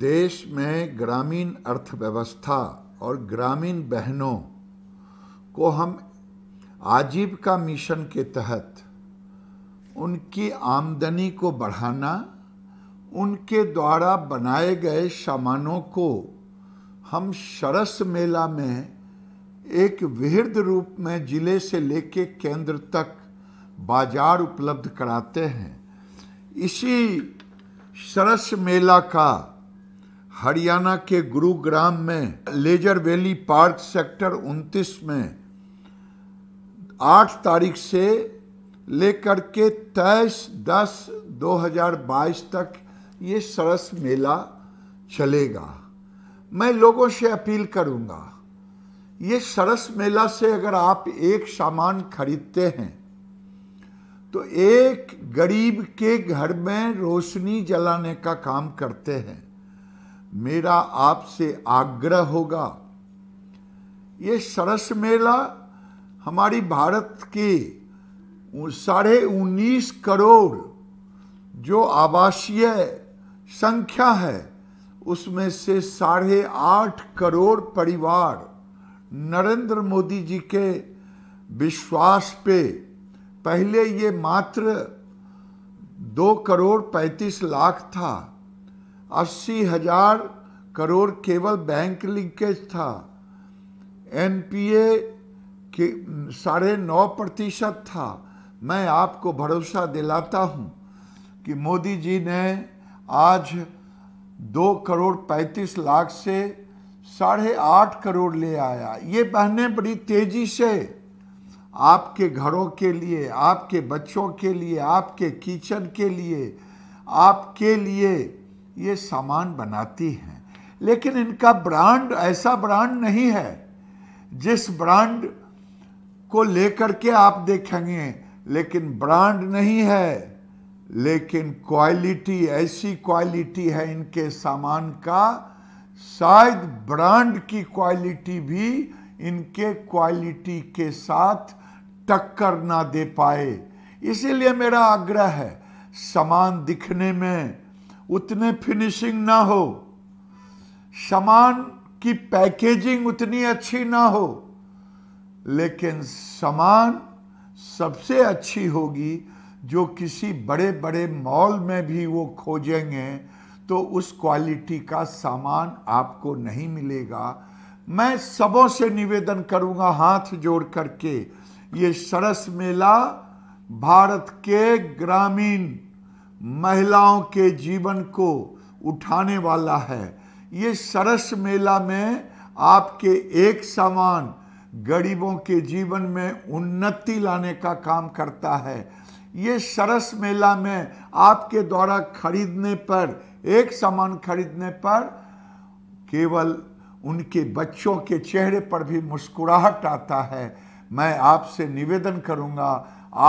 देश में ग्रामीण अर्थव्यवस्था और ग्रामीण बहनों को हम आजीविका मिशन के तहत उनकी आमदनी को बढ़ाना उनके द्वारा बनाए गए सामानों को हम सरस मेला में एक विहृद रूप में जिले से लेके केंद्र तक बाजार उपलब्ध कराते हैं इसी सरस मेला का हरियाणा के गुरुग्राम में लेजर वैली पार्क सेक्टर 29 में 8 तारीख से लेकर के तेईस दस 2022 तक ये सरस मेला चलेगा मैं लोगों से अपील करूंगा ये सरस मेला से अगर आप एक सामान खरीदते हैं तो एक गरीब के घर में रोशनी जलाने का काम करते हैं मेरा आपसे आग्रह होगा ये सरस मेला हमारी भारत के साढ़े उन्नीस करोड़ जो आवासीय संख्या है उसमें से साढ़े आठ करोड़ परिवार नरेंद्र मोदी जी के विश्वास पे पहले ये मात्र दो करोड़ पैंतीस लाख था अस्सी हजार करोड़ केवल बैंक लिंकेज था एनपीए के साढ़े नौ प्रतिशत था मैं आपको भरोसा दिलाता हूं कि मोदी जी ने आज दो करोड़ पैंतीस लाख से साढ़े आठ करोड़ ले आया ये बहने बड़ी तेजी से आपके घरों के लिए आपके बच्चों के लिए आपके किचन के लिए आपके लिए ये सामान बनाती हैं लेकिन इनका ब्रांड ऐसा ब्रांड नहीं है जिस ब्रांड को लेकर के आप देखेंगे लेकिन ब्रांड नहीं है लेकिन क्वालिटी ऐसी क्वालिटी है इनके सामान का शायद ब्रांड की क्वालिटी भी इनके क्वालिटी के साथ टक्कर ना दे पाए इसीलिए मेरा आग्रह है सामान दिखने में उतने फिनिशिंग ना हो सामान की पैकेजिंग उतनी अच्छी ना हो लेकिन सामान सबसे अच्छी होगी जो किसी बड़े बड़े मॉल में भी वो खोजेंगे तो उस क्वालिटी का सामान आपको नहीं मिलेगा मैं सबों से निवेदन करूंगा हाथ जोड़ करके ये सरस मेला भारत के ग्रामीण महिलाओं के जीवन को उठाने वाला है ये सरस मेला में आपके एक समान गरीबों के जीवन में उन्नति लाने का काम करता है ये सरस मेला में आपके द्वारा खरीदने पर एक सामान खरीदने पर केवल उनके बच्चों के चेहरे पर भी मुस्कुराहट आता है मैं आपसे निवेदन करूंगा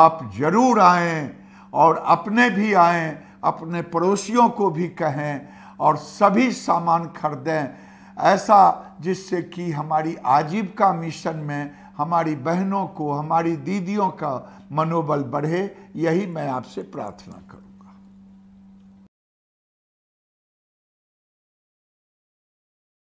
आप जरूर आएं और अपने भी आएँ अपने पड़ोसियों को भी कहें और सभी सामान खरीदें ऐसा जिससे कि हमारी आजीविका मिशन में हमारी बहनों को हमारी दीदियों का मनोबल बढ़े यही मैं आपसे प्रार्थना करूँ